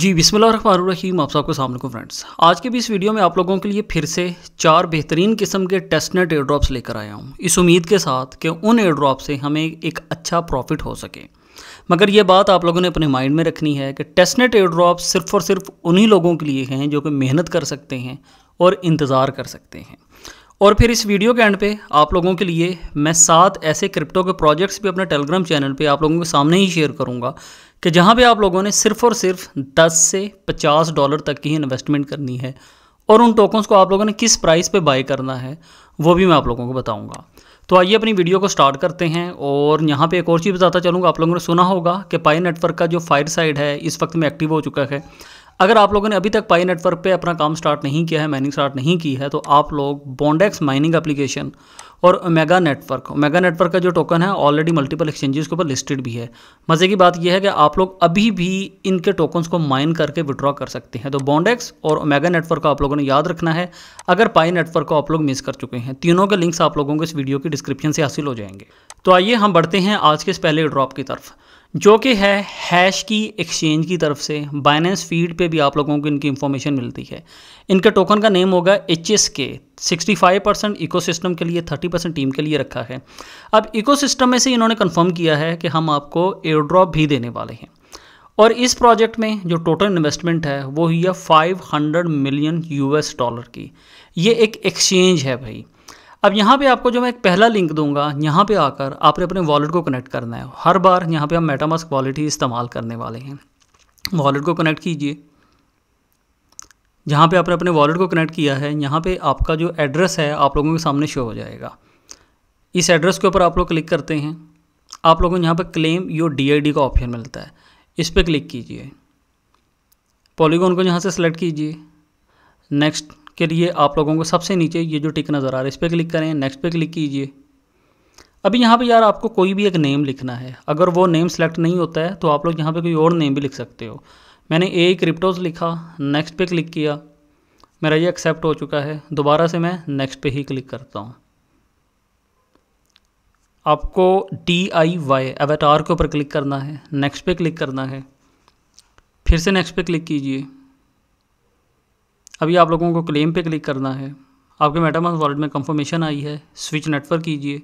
जी बिस्मिल रहीम आप सबको सामने को फ्रेंड्स आज के भी इस वीडियो में आप लोगों के लिए फिर से चार बेहतरीन किस्म के टेस्टनेट एयर ड्रॉप्स लेकर आया हूँ इस उम्मीद के साथ कि उन एयर ड्रॉप से हमें एक अच्छा प्रॉफिट हो सके मगर ये बात आप लोगों ने अपने माइंड में रखनी है कि टेस्टनेट एयर ड्रॉप सिर्फ और सिर्फ उन्हीं लोगों के लिए हैं जो कि मेहनत कर सकते हैं और इंतज़ार कर सकते हैं और फिर इस वीडियो के एंड पे आप लोगों के लिए मैं सात ऐसे क्रिप्टो के प्रोजेक्ट्स भी अपने टेलीग्राम चैनल पे आप लोगों के सामने ही शेयर करूँगा कि जहाँ पे आप लोगों ने सिर्फ और सिर्फ 10 से 50 डॉलर तक की इन्वेस्टमेंट करनी है और उन टोकन्स को आप लोगों ने किस प्राइस पे बाय करना है वो भी मैं आप लोगों को बताऊंगा तो आइए अपनी वीडियो को स्टार्ट करते हैं और यहाँ पे एक और चीज़ बताता चलूँगा आप लोगों ने सुना होगा कि पाई नेटवर्क का जो फायर साइड है इस वक्त में एक्टिव हो चुका है अगर आप लोगों ने अभी तक पाई नेटवर्क पे अपना काम स्टार्ट नहीं किया है माइनिंग स्टार्ट नहीं की है तो आप लोग बॉन्डेक्स माइनिंग एप्लीकेशन और मेगा नेटवर्क मेगा नेटवर्क का जो टोकन है ऑलरेडी मल्टीपल एक्सचेंजेस के ऊपर लिस्टेड भी है मज़े की बात यह है कि आप लोग अभी भी इनके टोकन्स को माइन करके विड्रॉ कर सकते हैं तो बॉन्डेक्स और मेगा नेटवर्क को आप लोगों ने याद रखना है अगर पाई नेटवर्क को आप लोग मिस कर चुके हैं तीनों के लिंक्स आप लोगों को इस वीडियो की डिस्क्रिप्शन से हासिल हो जाएंगे तो आइए हम बढ़ते हैं आज के इस पहले ड्रॉप की तरफ जो कि है हैश की एक्सचेंज की तरफ से बाइनेंस फीड पे भी आप लोगों को इनकी इन्फॉर्मेशन मिलती है इनके टोकन का नेम होगा H S K sixty five percent eco के लिए थर्टी परसेंट टीम के लिए रखा है अब इको में से इन्होंने कन्फर्म किया है कि हम आपको एयर ड्रॉप भी देने वाले हैं और इस प्रोजेक्ट में जो टोटल इन्वेस्टमेंट है वो हुई है 500 मिलियन यूएस डॉलर की ये एक एक्सचेंज है भाई अब यहाँ पे आपको जो मैं एक पहला लिंक दूंगा यहाँ पे आकर आपने अपने वॉलेट को कनेक्ट करना है हर बार यहाँ पे हम मेटामास्क वॉलेट ही इस्तेमाल करने वाले हैं वॉलेट को कनेक्ट कीजिए जहाँ पे आपने अपने वॉलेट को कनेक्ट किया है यहाँ पे आपका जो एड्रेस है आप लोगों के सामने शो हो जाएगा इस एड्रेस के ऊपर आप लोग क्लिक करते हैं आप लोगों को यहाँ पर क्लेम योर डी का ऑप्शन मिलता है इस पर क्लिक कीजिए पॉलीगोन को यहाँ से सेलेक्ट कीजिए नेक्स्ट के लिए आप लोगों को सबसे नीचे ये जो टिक नज़र आ रहा है इस पर क्लिक करें नेक्स्ट पे क्लिक कीजिए अभी यहाँ पे यार आपको कोई भी एक नेम लिखना है अगर वो नेम सेलेक्ट नहीं होता है तो आप लोग यहाँ पे कोई और नेम भी लिख सकते हो मैंने ए क्रिप्टोज लिखा नेक्स्ट पे क्लिक किया मेरा ये एक्सेप्ट हो चुका है दोबारा से मैं नेक्स्ट पे ही क्लिक करता हूँ आपको डी आई वाई एवेटार के ऊपर क्लिक करना है नेक्स्ट पे क्लिक करना है फिर से नेक्स्ट पे क्लिक कीजिए अभी आप लोगों को क्लेम पे क्लिक करना है आपके मेटामास वॉलेट में कंफर्मेशन आई है स्विच नेटवर्क कीजिए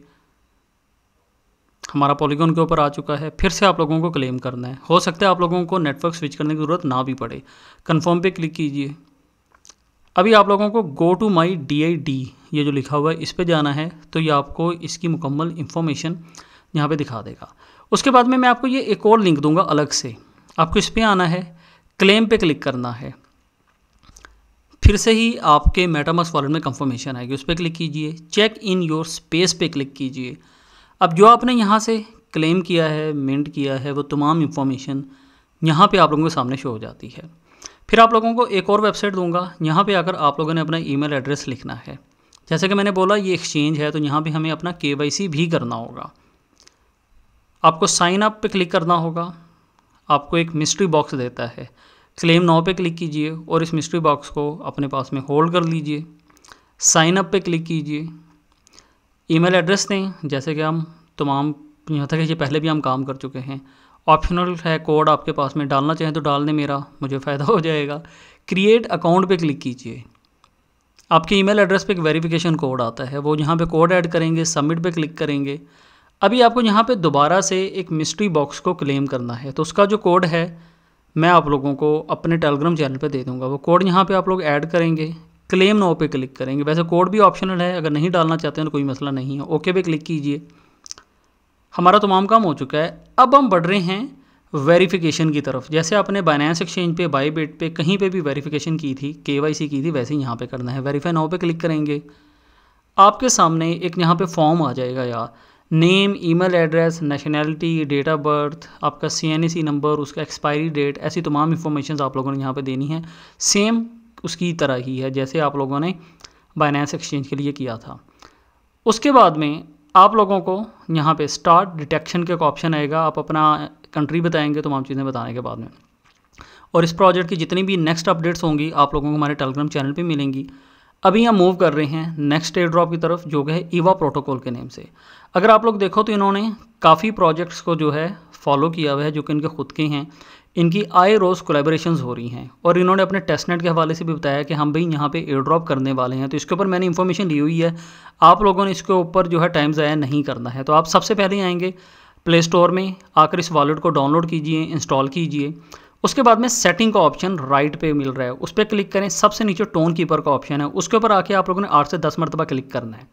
हमारा पॉलीगॉन के ऊपर आ चुका है फिर से आप लोगों को क्लेम करना है हो सकता है आप लोगों को नेटवर्क स्विच करने की ज़रूरत ना भी पड़े कन्फर्म पर क्लिक कीजिए अभी आप लोगों को go to my D I D ये जो लिखा हुआ है इस पर जाना है तो ये आपको इसकी मुकम्मल इन्फॉर्मेशन यहाँ पे दिखा देगा उसके बाद में मैं आपको ये एक और लिंक दूंगा अलग से आपको इस पर आना है क्लेम पे क्लिक करना है फिर से ही आपके मेटामस वॉलेट में कंफर्मेशन आएगी उस पर क्लिक कीजिए चेक इन योर स्पेस पे क्लिक कीजिए अब जो आपने यहाँ से क्लेम किया है मिंट किया है वो तमाम इन्फॉर्मेशन यहाँ पे आप लोगों के सामने शो हो जाती है फिर आप लोगों को एक और वेबसाइट दूंगा यहाँ पे आकर आप लोगों ने अपना ईमेल एड्रेस लिखना है जैसे कि मैंने बोला ये एक्सचेंज है तो यहाँ पे हमें अपना के भी करना होगा आपको साइन अप पे क्लिक करना होगा आपको एक मिस्ट्री बॉक्स देता है क्लेम नाव पे क्लिक कीजिए और इस मिस्ट्री बॉक्स को अपने पास में होल्ड कर लीजिए साइन अप पे क्लिक कीजिए ईमेल एड्रेस दें जैसे कि हम तमाम यहाँ तक ये पहले भी हम काम कर चुके हैं ऑप्शनल है कोड आपके पास में डालना चाहें तो डाल दें मेरा मुझे फ़ायदा हो जाएगा क्रिएट अकाउंट पे क्लिक कीजिए आपके ईमेल एड्रेस पे एक वेरिफिकेशन कोड आता है वो यहाँ पे कोड ऐड करेंगे सबमिट पे क्लिक करेंगे अभी आपको यहाँ पे दोबारा से एक मिस्ट्री बॉक्स को क्लेम करना है तो उसका जो कोड है मैं आप लोगों को अपने टेलीग्राम चैनल पर दे दूँगा वो कोड यहाँ पर आप लोग ऐड करेंगे क्लेम नाव पे क्लिक करेंगे वैसे कोड भी ऑप्शनल है अगर नहीं डालना चाहते हैं तो कोई मसला नहीं है ओके पे क्लिक कीजिए हमारा तमाम काम हो चुका है अब हम बढ़ रहे हैं वेरिफिकेशन की तरफ जैसे आपने बाइनेंस एक्सचेंज पे बाईबेट पे कहीं पे भी वेरिफिकेशन की थी केवाईसी की थी वैसे ही यहाँ पे करना है वेरीफाई नाव पे क्लिक करेंगे आपके सामने एक यहाँ पर फॉर्म आ जाएगा यार name email address nationality date of birth आपका सी नंबर उसका एक्सपायरी डेट ऐसी तमाम इन्फॉर्मेशन आप लोगों ने यहाँ पर देनी है सेम उसकी तरह ही है जैसे आप लोगों ने बाइनेंस एक्सचेंज के लिए किया था उसके बाद में आप लोगों को यहाँ पे स्टार्ट डिटेक्शन का एक ऑप्शन आएगा आप अपना कंट्री बताएंगे तमाम चीज़ें बताने के बाद में और इस प्रोजेक्ट की जितनी भी नेक्स्ट अपडेट्स होंगी आप लोगों को हमारे टेलीग्राम चैनल पे मिलेंगी अभी हम मूव कर रहे हैं नेक्स्ट एयर ड्रॉप की तरफ जो है ईवा प्रोटोकॉल के नेम से अगर आप लोग देखो तो इन्होंने काफ़ी प्रोजेक्ट्स को जो है फॉलो किया हुआ है जो कि इनके खुद के हैं इनकी आए रोज़ कोलेबोरेशन हो रही हैं और इन्होंने अपने टेस्टनेट के हवाले से भी बताया कि हम भाई यहाँ पे एयर ड्रॉप करने वाले हैं तो इसके ऊपर मैंने इन्फॉर्मेशन ली हुई है आप लोगों ने इसके ऊपर जो है टाइम ज़ाया नहीं करना है तो आप सबसे पहले आएँगे प्ले स्टोर में आकर इस वॉलेट को डाउनलोड कीजिए इंस्टॉल कीजिए उसके बाद में सेटिंग का ऑप्शन राइट पे मिल रहा है उस पर क्लिक करें सबसे नीचे टोन कीपर का ऑप्शन है उसके ऊपर आके आप लोगों ने आठ से दस मरतबा क्लिक करना है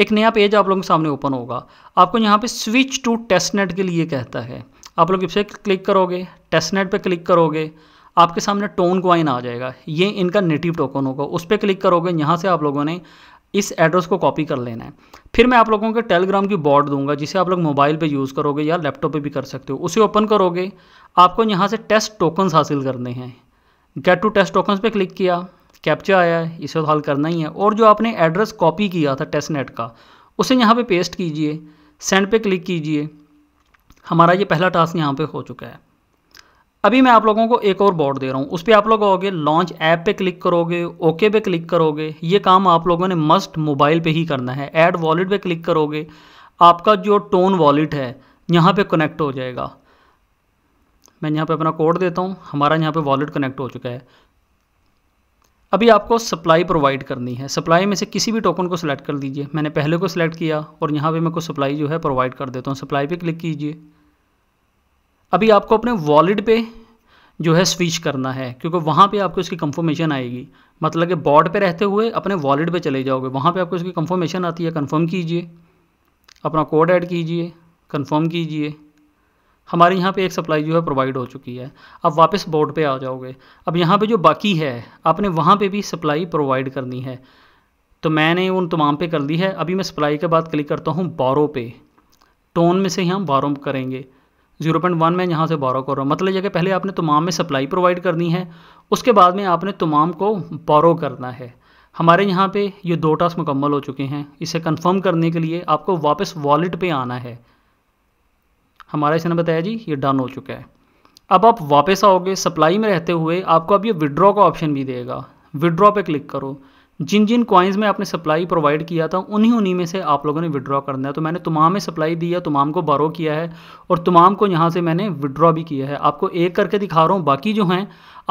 एक नया पेज आप लोगों के सामने ओपन होगा आपको यहाँ पे स्विच टू टेस्टनेट के लिए कहता है आप लोग इसे क्लिक करोगे टेस्टनेट पे क्लिक करोगे आपके सामने टोन क्वाइन आ जाएगा ये इनका नेटिव टोकन होगा उस पर क्लिक करोगे यहाँ से आप लोगों ने इस एड्रेस को कॉपी कर लेना है फिर मैं आप लोगों के टेलीग्राम की बॉड दूंगा जिसे आप लोग मोबाइल पे यूज़ करोगे या लैपटॉप पे भी कर सकते हो उसे ओपन करोगे आपको यहाँ से टेस्ट टोकन्स हासिल करने हैं गेट टू टेस्ट टोकन्स पे क्लिक किया कैप्चा आया है इसे हल करना ही है और जो आपने एड्रेस कॉपी किया था टेस्ट नेट का उसे यहाँ पर पे पेस्ट कीजिए सेंड पे क्लिक कीजिए हमारा ये पहला टास्क यहाँ पर हो चुका है अभी मैं आप लोगों को एक और बोर्ड दे रहा हूँ उस पर आप लोग आओगे लॉन्च ऐप पे क्लिक करोगे ओके पे क्लिक करोगे ये काम आप लोगों ने मस्ट मोबाइल पे ही करना है ऐड वॉलेट पे क्लिक करोगे आपका जो टोन वॉलेट है यहाँ पे कनेक्ट हो जाएगा मैं यहाँ पे अपना कोड देता हूँ हमारा यहाँ पे वॉलेट कनेक्ट हो चुका है अभी आपको सप्लाई प्रोवाइड करनी है सप्लाई में से किसी भी टोकन को सिलेक्ट कर दीजिए मैंने पहले को सिलेक्ट किया और यहाँ पर मैं को सप्लाई जो है प्रोवाइड कर देता हूँ सप्लाई पर क्लिक कीजिए अभी आपको अपने वॉलेट पे जो है स्विच करना है क्योंकि वहाँ पे आपको इसकी कंफर्मेशन आएगी मतलब कि बॉर्ड पे रहते हुए अपने वॉलेट पे चले जाओगे वहाँ पे आपको इसकी कंफर्मेशन आती है कंफर्म कीजिए अपना कोड ऐड कीजिए कंफर्म कीजिए हमारे यहाँ पे एक सप्लाई जो है प्रोवाइड हो चुकी है अब वापस बोर्ड पे आ जाओगे अब यहाँ पे जो बाकी है आपने वहाँ पे भी सप्लाई प्रोवाइड करनी है तो मैंने उन तमाम पे कर ली है अभी मैं सप्लाई के बाद क्लिक करता हूँ बारो पे टोन में से ही हम बारो करेंगे जीरो पॉइंट वन में यहाँ से बोरो कर रहा हूँ मतलब यह कि पहले आपने तमाम में सप्लाई प्रोवाइड करनी है उसके बाद में आपने तमाम को बोरो करना है हमारे यहाँ पे ये दो टास्क मुकम्मल हो चुके हैं इसे कंफर्म करने के लिए आपको वापस वॉलेट पे आना है हमारा इसने बताया जी ये डन हो चुका है अब आप वापस आओगे सप्लाई में रहते हुए आपको अब ये विड्रॉ का ऑप्शन भी देगा विड्रॉ पे क्लिक करो जिन जिन कॉइन्स में आपने सप्लाई प्रोवाइड किया था उन्हीं उन्हीं में से आप लोगों ने विड्रॉ करना है तो मैंने तमाम में सप्लाई दी है तमाम को बारो किया है और तमाम को यहाँ से मैंने विड्रॉ भी किया है आपको एक करके दिखा रहा हूँ बाकी जो हैं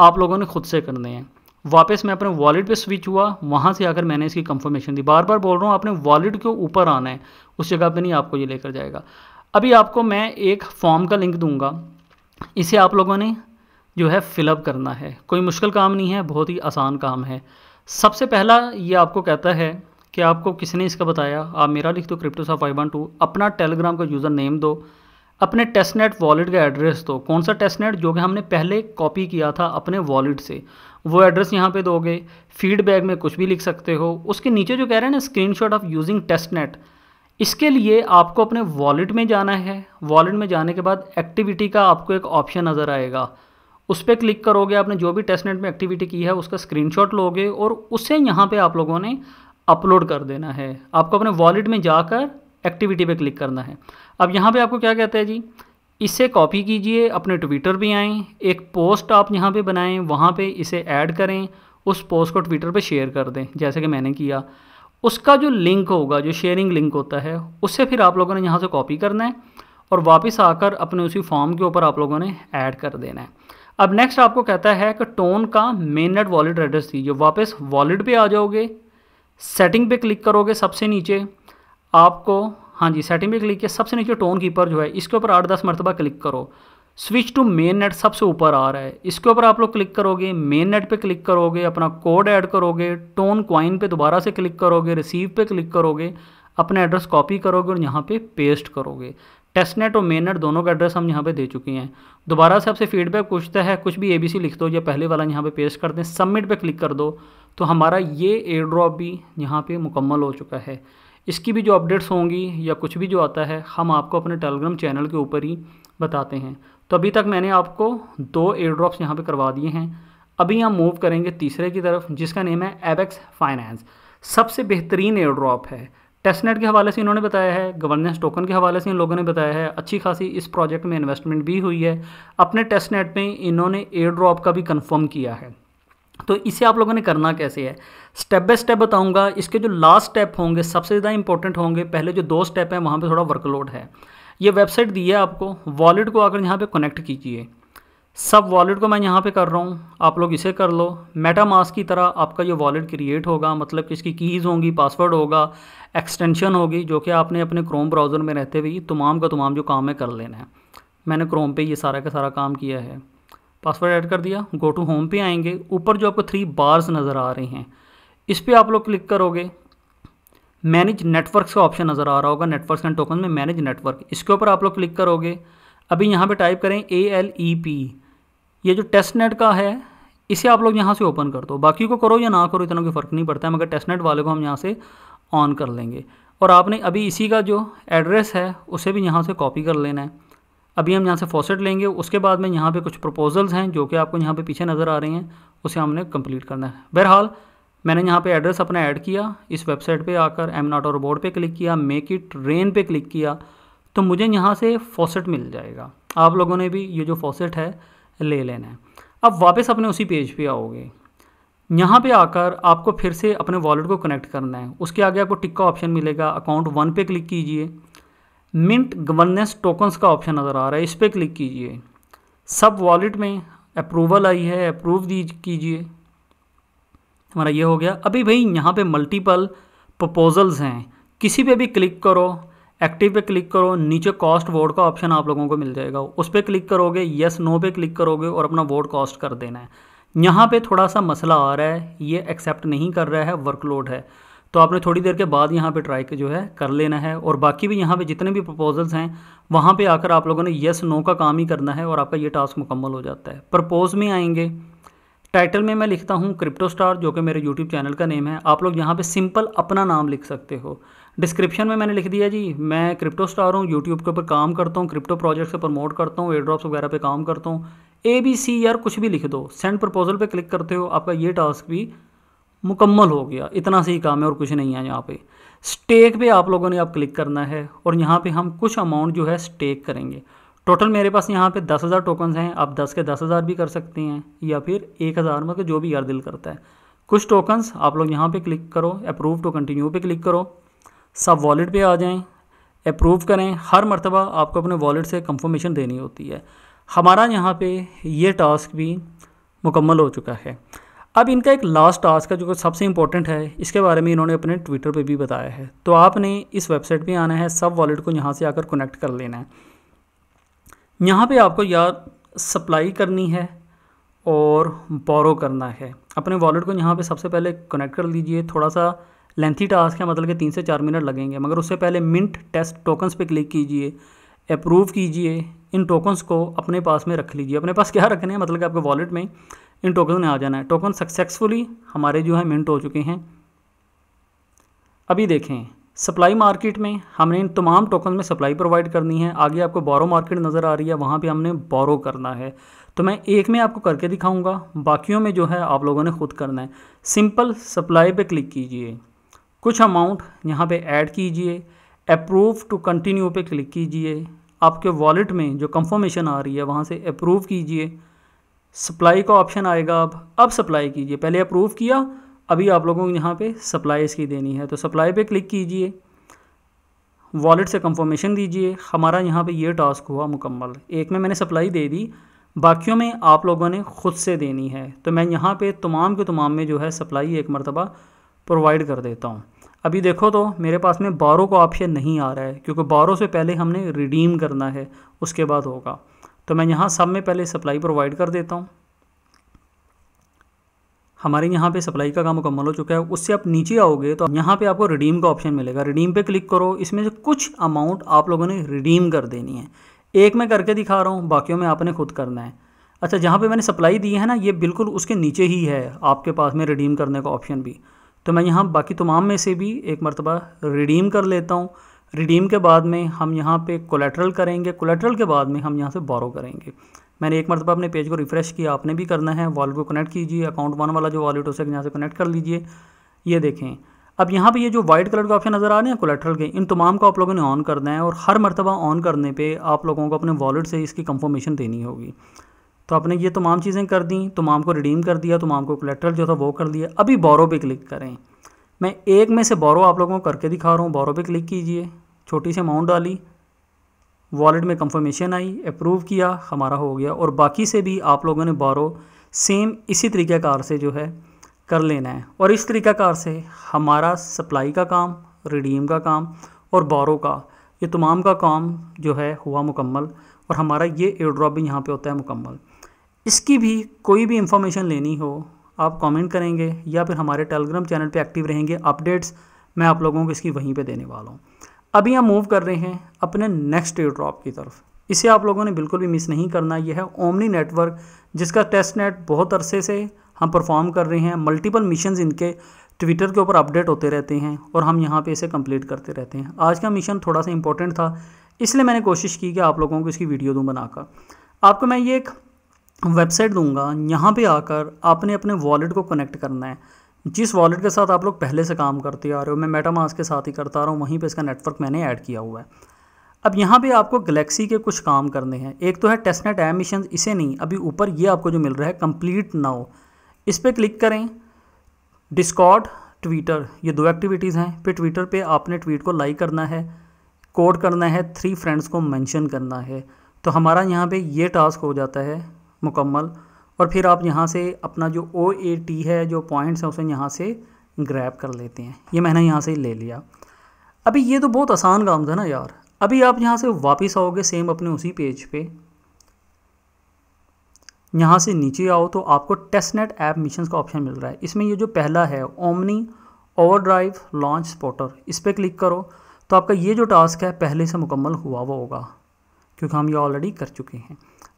आप लोगों ने खुद से करने हैं वापस मैं अपने वॉलेट पे स्विच हुआ वहाँ से आकर मैंने इसकी कंफर्मेशन दी बार बार बोल रहा हूँ आपने वॉलेट के ऊपर आना है उस जगह पर नहीं आपको ये लेकर जाएगा अभी आपको मैं एक फॉर्म का लिंक दूंगा इसे आप लोगों ने जो है फिलअप करना है कोई मुश्किल काम नहीं है बहुत ही आसान काम है सबसे पहला ये आपको कहता है कि आपको किसने इसका बताया आप मेरा लिख दो क्रिप्टोसा फाइव वन टू अपना टेलीग्राम का यूज़र नेम दो अपने टेस्टनेट वॉलेट का एड्रेस दो कौन सा टेस्टनेट जो कि हमने पहले कॉपी किया था अपने वॉलेट से वो एड्रेस यहाँ पे दोगे फीडबैक में कुछ भी लिख सकते हो उसके नीचे जो कह रहे हैं ना स्क्रीनशॉट ऑफ यूजिंग टेस्टनेट इसके लिए आपको अपने वॉलेट में जाना है वॉलेट में जाने के बाद एक्टिविटी का आपको एक ऑप्शन नज़र आएगा उस पर क्लिक करोगे आपने जो भी टेस्टनेट में एक्टिविटी की है उसका स्क्रीनशॉट लोगे और उसे यहाँ पे आप लोगों ने अपलोड कर देना है आपको अपने वॉलेट में जाकर एक्टिविटी पे क्लिक करना है अब यहाँ पे आपको क्या कहता है जी इसे कॉपी कीजिए अपने ट्विटर भी आएँ एक पोस्ट आप यहाँ पे बनाएं वहाँ पे इसे ऐड करें उस पोस्ट को ट्विटर पे शेयर कर दें जैसे कि मैंने किया उसका जो लिंक होगा जो शेयरिंग लिंक होता है उसे फिर आप लोगों ने यहाँ से कॉपी करना है और वापस आकर अपने उसी फॉर्म के ऊपर आप लोगों ने ऐड कर देना है अब नेक्स्ट आपको कहता है कि टोन का मेन नेट वॉलेट एड्रेस दीजिए वापस वॉलेट पे आ जाओगे सेटिंग पे क्लिक करोगे सबसे नीचे आपको हाँ जी सेटिंग पे क्लिक किया सबसे नीचे टोन कीपर जो है इसके ऊपर आठ दस मरतबा क्लिक करो स्विच टू मेन नेट सबसे ऊपर आ रहा है इसके ऊपर आप लोग क्लिक करोगे मेन नेट पे क्लिक करोगे अपना कोड ऐड करोगे टोन क्वाइन पे दोबारा से क्लिक करोगे रिसीव पे क्लिक करोगे अपना एड्रेस कॉपी करोगे और यहाँ पे पेस्ट करोगे टेस्टनेट और मेनट दोनों का एड्रेस हम यहाँ पे दे चुके हैं दोबारा से आपसे फीडबैक पूछता है कुछ भी एबीसी लिख दो या पहले वाला यहाँ पे पेस्ट कर दें सबमिट पे क्लिक कर दो तो हमारा ये एयर ड्रॉप भी यहाँ पे मुकम्मल हो चुका है इसकी भी जो अपडेट्स होंगी या कुछ भी जो आता है हम आपको अपने टेलीग्राम चैनल के ऊपर ही बताते हैं तो अभी तक मैंने आपको दो एयर ड्रॉप्स यहाँ पर करवा दिए हैं अभी हम मूव करेंगे तीसरे की तरफ जिसका नेम है एबेक्स फाइनेंस सबसे बेहतरीन एयर ड्रॉप है टेस्टनेट के हवाले से इन्होंने बताया है गवर्नेंस टोकन के हवाले से इन लोगों ने बताया है अच्छी खासी इस प्रोजेक्ट में इन्वेस्टमेंट भी हुई है अपने टेस्टनेट में इन्होंने एयर ड्रॉप का भी कंफर्म किया है तो इसे आप लोगों ने करना कैसे है स्टेप बाय स्टेप बताऊंगा इसके जो लास्ट स्टेप होंगे सबसे ज़्यादा इंपॉर्टेंट होंगे पहले जो दो स्टेप हैं वहाँ पर थोड़ा वर्कलोड है ये वेबसाइट दी है आपको वॉलेट को आकर यहाँ पर कनेक्ट कीजिए सब वॉलेट को मैं यहाँ पे कर रहा हूँ आप लोग इसे कर लो मेटा मास्क की तरह आपका ये वॉलेट क्रिएट होगा मतलब कि इसकी कीज़ होंगी पासवर्ड होगा एक्सटेंशन होगी जो कि आपने अपने क्रोम ब्राउज़र में रहते हुए तमाम का तमाम जो काम है कर लेना है मैंने क्रोम पे ये सारा का सारा काम किया है पासवर्ड ऐड कर दिया गो टू होम पे आएंगे ऊपर जो आपको थ्री बार्स नज़र आ रहे हैं इस पर आप लोग क्लिक करोगे मैनेज नेटवर्क का ऑप्शन नज़र आ रहा होगा नेटवर्क एंड टोकन में मैनेज नेटवर्क इसके ऊपर आप लोग क्लिक करोगे अभी यहाँ पर टाइप करें ए एल ई पी ये जो टेस्ट नेट का है इसे आप लोग यहाँ से ओपन कर दो बाकी को करो या ना करो इतना कोई फ़र्क नहीं पड़ता है मगर टेस्ट नेट वाले को हम यहाँ से ऑन कर लेंगे और आपने अभी इसी का जो एड्रेस है उसे भी यहाँ से कॉपी कर लेना है अभी हम यहाँ से फॉसेट लेंगे उसके बाद में यहाँ पे कुछ प्रपोजल्स हैं जो कि आपको यहाँ पे पीछे नज़र आ रहे हैं उसे हमने कंप्लीट करना है बहरहाल मैंने यहाँ पे एड्रेस अपना ऐड किया इस वेबसाइट पे आकर एम नाट और बोर्ड पे क्लिक किया मेक इट रेन पे क्लिक किया तो मुझे यहाँ से फॉसेट मिल जाएगा आप लोगों ने भी ये जो फॉसेट है ले लेना है अब वापस अपने उसी पेज पे आओगे यहाँ पे आकर आपको फिर से अपने वॉलेट को कनेक्ट करना है उसके आगे आपको टिक का ऑप्शन मिलेगा अकाउंट वन पे क्लिक कीजिए मिंट गवर्नेंस टोकन्स का ऑप्शन नज़र आ रहा है इस पर क्लिक कीजिए सब वॉलेट में अप्रूवल आई है अप्रूव कीजिए हमारा ये हो गया अभी भाई यहाँ पे मल्टीपल प्रपोजल्स हैं किसी पे भी क्लिक करो एक्टिव पे क्लिक करो नीचे कॉस्ट वोट का ऑप्शन आप लोगों को मिल जाएगा उस पर क्लिक करोगे येस नो पे क्लिक करोगे और अपना वोट कॉस्ट कर देना है यहाँ पे थोड़ा सा मसला आ रहा है ये एक्सेप्ट नहीं कर रहा है वर्कलोड है तो आपने थोड़ी देर के बाद यहाँ पे ट्राई जो है कर लेना है और बाकी भी यहाँ पे जितने भी प्रपोजल्स हैं वहाँ पे आकर आप लोगों ने येस नो का काम ही करना है और आपका ये टास्क मुकम्मल हो जाता है प्रपोज में आएंगे टाइटल में मैं लिखता हूँ क्रिप्टो स्टार जो कि मेरे यूट्यूब चैनल का नेम है आप लोग यहाँ पर सिंपल अपना नाम लिख सकते हो डिस्क्रिप्शन में मैंने लिख दिया जी मैं क्रिप्टो स्टार हूँ यूट्यूब के ऊपर काम करता हूँ क्रिप्टो प्रोजेक्ट्स से प्रमोट करता हूँ एयड्रॉप्स वगैरह पे काम करता हूँ ए बी सी यार कुछ भी लिख दो सेंड प्रपोजल पे क्लिक करते हो आपका ये टास्क भी मुकम्मल हो गया इतना सही काम है और कुछ नहीं है यहाँ पे स्टेक पे आप लोगों ने आप क्लिक करना है और यहाँ पे हम कुछ अमाउंट जो है स्टेक करेंगे टोटल मेरे पास यहाँ पे दस हज़ार टोकन्स हैं आप दस के दस हज़ार भी कर सकते हैं या फिर एक हज़ार मतलब जो भी यार दिल करता है कुछ टोकन्स आप लोग यहाँ पे क्लिक करो अप्रूव टू कंटिन्यू पे क्लिक करो सब वॉलेट पे आ जाएं अप्रूव करें हर मरतबा आपको अपने वॉलेट से कंफर्मेशन देनी होती है हमारा यहाँ पे ये टास्क भी मुकम्मल हो चुका है अब इनका एक लास्ट टास्क है जो सबसे इंपॉर्टेंट है इसके बारे में इन्होंने अपने ट्विटर पर भी बताया है तो आपने इस वेबसाइट पर आना है सब वॉलेट को यहाँ से आकर कनेक्ट कर लेना है यहाँ पर आपको याद सप्लाई करनी है और बोरो करना है अपने वॉलेट को यहाँ पे सबसे पहले कनेक्ट कर लीजिए थोड़ा सा लेंथी टास्क है मतलब कि तीन से चार मिनट लगेंगे मगर उससे पहले मिंट टेस्ट टोकन्स पे क्लिक कीजिए अप्रूव कीजिए इन टोकन्स को अपने पास में रख लीजिए अपने पास क्या रखने हैं मतलब कि आपके वॉलेट में इन टोकन में आ जाना है टोकन सक्सेसफुली हमारे जो है मिंट हो चुके हैं अभी देखें सप्लाई मार्केट में हमने इन तमाम टोकन में सप्लाई प्रोवाइड करनी है आगे आपको बोरो मार्केट नज़र आ रही है वहाँ पे हमने बोरो करना है तो मैं एक में आपको करके दिखाऊंगा बाकियों में जो है आप लोगों ने खुद करना है सिंपल सप्लाई पे क्लिक कीजिए कुछ अमाउंट यहाँ पे ऐड कीजिए अप्रूव टू कंटिन्यू पे क्लिक कीजिए आपके वॉलेट में जो कंफर्मेशन आ रही है वहाँ से अप्रूव कीजिए सप्लाई का ऑप्शन आएगा अब अब सप्लाई कीजिए पहले अप्रूव किया अभी आप लोगों को यहाँ पे सप्लाई इसकी देनी है तो सप्लाई पे क्लिक कीजिए वॉलेट से कंफर्मेशन दीजिए हमारा यहाँ पे ये टास्क हुआ मुकम्मल एक में मैंने सप्लाई दे दी बाकियों में आप लोगों ने ख़ुद से देनी है तो मैं यहाँ पे तमाम के तमाम में जो है सप्लाई एक मरतबा प्रोवाइड कर देता हूँ अभी देखो तो मेरे पास में बारो का ऑप्शन नहीं आ रहा है क्योंकि बारो से पहले हमने रिडीम करना है उसके बाद होगा तो मैं यहाँ सब में पहले सप्लाई प्रोवाइड कर देता हूँ हमारे यहाँ पे सप्लाई का काम मुकम्मल हो चुका है उससे आप नीचे आओगे तो यहाँ पे आपको रिडीम का ऑप्शन मिलेगा रिडीम पे क्लिक करो इसमें से कुछ अमाउंट आप लोगों ने रिडीम कर देनी है एक मैं करके दिखा रहा हूँ बाकियों में आपने खुद करना है अच्छा जहाँ पे मैंने सप्लाई दी है ना ये बिल्कुल उसके नीचे ही है आपके पास में रिडीम करने का ऑप्शन भी तो मैं यहाँ बाकी तमाम में से भी एक मरतबा रिडीम कर लेता हूँ रिडीम के बाद में हम यहाँ पे कोलेट्रल करेंगे कोलेट्रल के बाद में हम यहाँ से बोरो करेंगे मैंने एक मरतबा अपने पेज को रिफ़्रेश किया आपने भी करना है वॉलेट को कनेक्ट कीजिए अकाउंट वन वाला जो वॉलेट हो सके यहाँ से कनेक्ट कर लीजिए ये देखें अब यहाँ पे ये जो वाइट कलर के ऑप्शन नज़र आ रहे हैं कोलेट्रल के इन तमाम को आप लोगों ने ऑन करना है और हर मरतबा ऑन करने पर आप लोगों को अपने वॉलेट से इसकी कंफर्मेशन देनी होगी तो आपने ये तमाम चीज़ें कर दी तमाम को रिडीम कर दिया तमाम को कलेक्ट्रल जो था वो कर दिया अभी बोरो पे क्लिक करें मैं एक में से बोरो आप लोगों को करके दिखा रहा हूँ बोरो पे क्लिक कीजिए छोटी सी अमाउंट डाली वॉलेट में कंफर्मेशन आई अप्रूव किया हमारा हो गया और बाकी से भी आप लोगों ने बोरो सेम इसी तरीक़ाकार से जो है कर लेना है और इस तरीक़ाकार से हमारा सप्लाई का काम रिडीम का काम और बोरो का ये तमाम का काम जो है हुआ मुकम्मल और हमारा ये एयर ड्रॉप भी यहाँ पे होता है मुकम्मल इसकी भी कोई भी इंफॉर्मेशन लेनी हो आप कमेंट करेंगे या फिर हमारे टेलीग्राम चैनल पे एक्टिव रहेंगे अपडेट्स मैं आप लोगों को इसकी वहीं पे देने वाला हूँ अभी हम मूव कर रहे हैं अपने नेक्स्ट एयर ड्रॉप की तरफ इसे आप लोगों ने बिल्कुल भी मिस नहीं करना यह है ओमनी नेटवर्क जिसका टेस्ट नेट बहुत अरसे से हम परफॉर्म कर रहे हैं मल्टीपल मिशन इनके ट्विटर के ऊपर अपडेट होते रहते हैं और हम यहाँ पर इसे कम्प्लीट करते रहते हैं आज का मिशन थोड़ा सा इंपॉर्टेंट था इसलिए मैंने कोशिश की कि आप लोगों को इसकी वीडियो दूँ बनाकर आपको मैं ये एक वेबसाइट दूंगा यहाँ पे आकर आपने अपने वॉलेट को कनेक्ट करना है जिस वॉलेट के साथ आप लोग पहले से काम करते आ रहे हो मैं मेटामास के साथ ही करता रहा हूँ वहीं पे इसका नेटवर्क मैंने ऐड किया हुआ है अब यहाँ पे आपको गलेक्सी के कुछ काम करने हैं एक तो है टेस्टनेट एम मिशन इसे नहीं अभी ऊपर ये आपको जो मिल रहा है कम्प्लीट नाउ इस पर क्लिक करें डिस्कॉट ट्विटर ये दो एक्टिविटीज़ हैं फिर ट्विटर पर आपने ट्वीट को लाइक करना है कोड करना है थ्री फ्रेंड्स को मैंशन करना है तो हमारा यहाँ पर ये टास्क हो जाता है मुकम्मल और फिर आप यहाँ से अपना जो ओ ए टी है जो पॉइंट्स है उसे यहाँ से ग्रैप कर लेते हैं ये मैंने यहाँ से ले लिया अभी ये तो बहुत आसान काम था ना यार अभी आप यहाँ से वापस आओगे सेम अपने उसी पेज पे यहाँ से नीचे आओ तो आपको टेस्टनेट ऐप मिशन का ऑप्शन मिल रहा है इसमें ये जो पहला है ओमनी ओवरड्राइव लॉन्च स्पॉटर इस पर क्लिक करो तो आपका ये जो टास्क है पहले से मुकम्मल हुआ हुआ होगा क्योंकि हम ये ऑलरेडी कर चुके हैं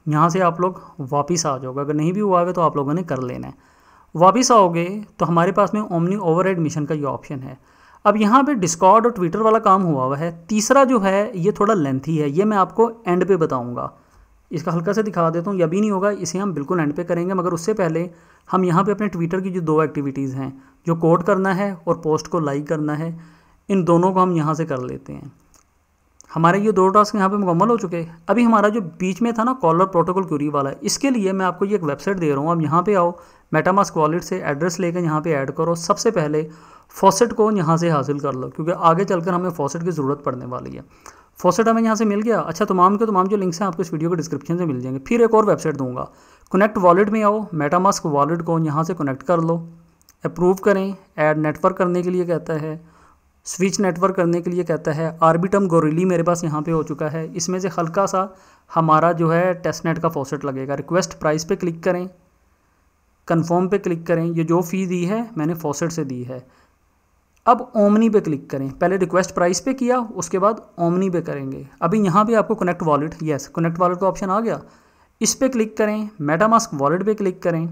यहाँ से आप लोग वापस आ जाओगे अगर नहीं भी हुआ है तो आप लोगों ने कर लेना है वापस आओगे तो हमारे पास में ओमनी ओवर मिशन का ये ऑप्शन है अब यहाँ पे डिस्कॉर्ड और ट्विटर वाला काम हुआ हुआ है तीसरा जो है ये थोड़ा लेंथी है ये मैं आपको एंड पे बताऊँगा इसका हल्का से दिखा देता हूँ यह भी नहीं होगा इसे हम बिल्कुल एंड पे करेंगे मगर उससे पहले हम यहाँ पे अपने ट्विटर की जो दो एक्टिविटीज़ हैं जो कोड करना है और पोस्ट को लाइक करना है इन दोनों को हम यहाँ से कर लेते हैं हमारे ये दो टास्क यहाँ पे मुकम्मल हो चुके हैं अभी हमारा जो बीच में था ना कॉलर प्रोटोकॉल क्यूरी वाला है इसके लिए मैं आपको ये एक वेबसाइट दे रहा हूँ अब यहाँ पे आओ मेटामास्क वॉलेट से एड्रेस लेकर यहाँ पे ऐड करो सबसे पहले फॉसेट को यहाँ से हासिल कर लो क्योंकि आगे चलकर हमें फॉसेट की ज़रूरत पड़ने वाली है फॉसेट हमें यहाँ से मिल गया अच्छा तमाम के तमाम जो लिंक्स हैं आपको इस वीडियो के डिस्क्रिप्शन से मिल जाएंगे फिर एक और वेबसाइट दूंगा कनेक्ट वॉलेट में आओ मेटामास्क वॉलेट को यहाँ से कनेक्ट कर लो अप्रूव करें ऐड नेटवर्क करने के लिए कहता है स्विच नेटवर्क करने के लिए कहता है आर्बिटम गोरेली मेरे पास यहाँ पे हो चुका है इसमें से हल्का सा हमारा जो है टेस्टनेट का फॉसेट लगेगा रिक्वेस्ट प्राइस पे क्लिक करें कंफर्म पे क्लिक करें ये जो फ़ी दी है मैंने फॉसेट से दी है अब ओमनी पे क्लिक करें पहले रिक्वेस्ट प्राइस पे किया उसके बाद ओमनी पे करेंगे अभी यहाँ पे आपको connect wallet yes connect wallet का ऑप्शन आ गया इस पर क्लिक करें मेटामास्क वॉलेट पर क्लिक करें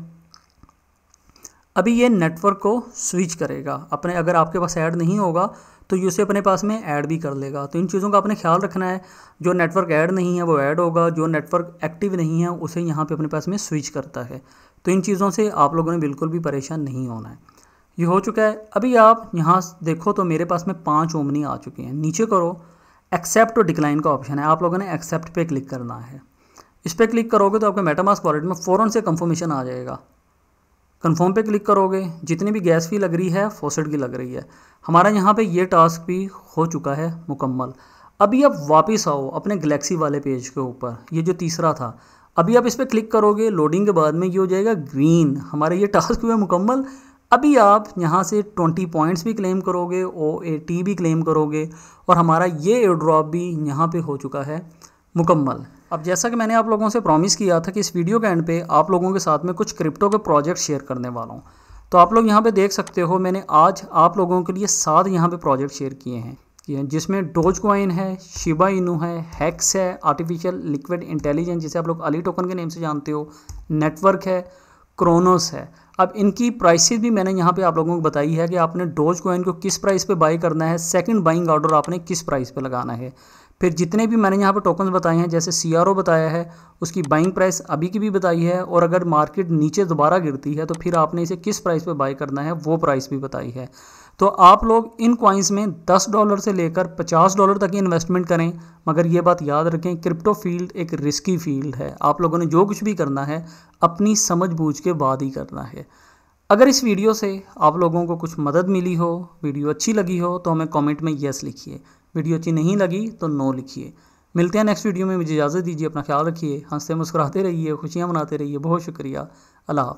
अभी ये नेटवर्क को स्विच करेगा अपने अगर आपके पास ऐड नहीं होगा तो ये उसे अपने पास में ऐड भी कर लेगा तो इन चीज़ों का अपने ख्याल रखना है जो नेटवर्क ऐड नहीं है वो ऐड होगा जो नेटवर्क एक्टिव नहीं है उसे यहाँ पे अपने पास में स्विच करता है तो इन चीज़ों से आप लोगों ने बिल्कुल भी परेशान नहीं होना है ये हो चुका है अभी आप यहाँ देखो तो मेरे पास में पाँच ओमनी आ चुकी हैं नीचे करो एक्सेप्ट और डिक्लाइन का ऑप्शन है आप लोगों ने एक्सेप्ट पे क्लिक करना है इस पर क्लिक करोगे तो आपके मेटामास्क वॉलेट में फ़ौरन से कंफर्मेशन आ जाएगा कन्फर्म पे क्लिक करोगे जितनी भी गैस फी लग रही है फोसड की लग रही है हमारा यहाँ पे ये टास्क भी हो चुका है मुकम्मल अभी आप वापस आओ अपने गलेक्सी वाले पेज के ऊपर ये जो तीसरा था अभी आप इस पर क्लिक करोगे लोडिंग के बाद में ये हो जाएगा ग्रीन हमारा ये टास्क हुआ मुकम्मल अभी आप यहाँ से 20 पॉइंट्स भी क्लेम करोगे ओ ए टी भी क्लेम करोगे और हमारा ये एयर ड्रॉप भी यहाँ पे हो चुका है मुकम्मल अब जैसा कि मैंने आप लोगों से प्रॉमिस किया था कि इस वीडियो के एंड पे आप लोगों के साथ में कुछ क्रिप्टो के प्रोजेक्ट शेयर करने वाला हूँ तो आप लोग यहाँ पे देख सकते हो मैंने आज आप लोगों के लिए सात यहाँ पे प्रोजेक्ट शेयर किए हैं जिसमें डोज कॉइन है शिबा इनू है हैक्स है आर्टिफिशियल लिक्विड इंटेलिजेंस जिसे आप लोग अली टोकन के नेम से जानते हो नेटवर्क है क्रोनोस है अब इनकी प्राइसेस भी मैंने यहाँ पे आप लोगों को बताई है कि आपने डोज कॉइन को किस प्राइस पे बाई करना है सेकंड बाइंग ऑर्डर आपने किस प्राइस पे लगाना है फिर जितने भी मैंने यहाँ पर टोकन बताए हैं जैसे सी बताया है उसकी बाइंग प्राइस अभी की भी बताई है और अगर मार्केट नीचे दोबारा गिरती है तो फिर आपने इसे किस प्राइस पर बाई करना है वो प्राइस भी बताई है तो आप लोग इन क्वाइंस में 10 डॉलर से लेकर 50 डॉलर तक ही इन्वेस्टमेंट करें मगर ये बात याद रखें क्रिप्टो फील्ड एक रिस्की फील्ड है आप लोगों ने जो कुछ भी करना है अपनी समझ बूझ के बाद ही करना है अगर इस वीडियो से आप लोगों को कुछ मदद मिली हो वीडियो अच्छी लगी हो तो हमें कमेंट में यस लिखिए वीडियो अच्छी नहीं लगी तो नो लिखिए मिलते हैं नेक्स्ट वीडियो में मुझे इजाज़त दीजिए अपना ख्याल रखिए हंसते मुस्कुराते रहिए खुशियाँ मनाते रहिए बहुत शुक्रिया अल्लाह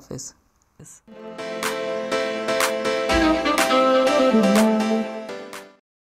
हाफ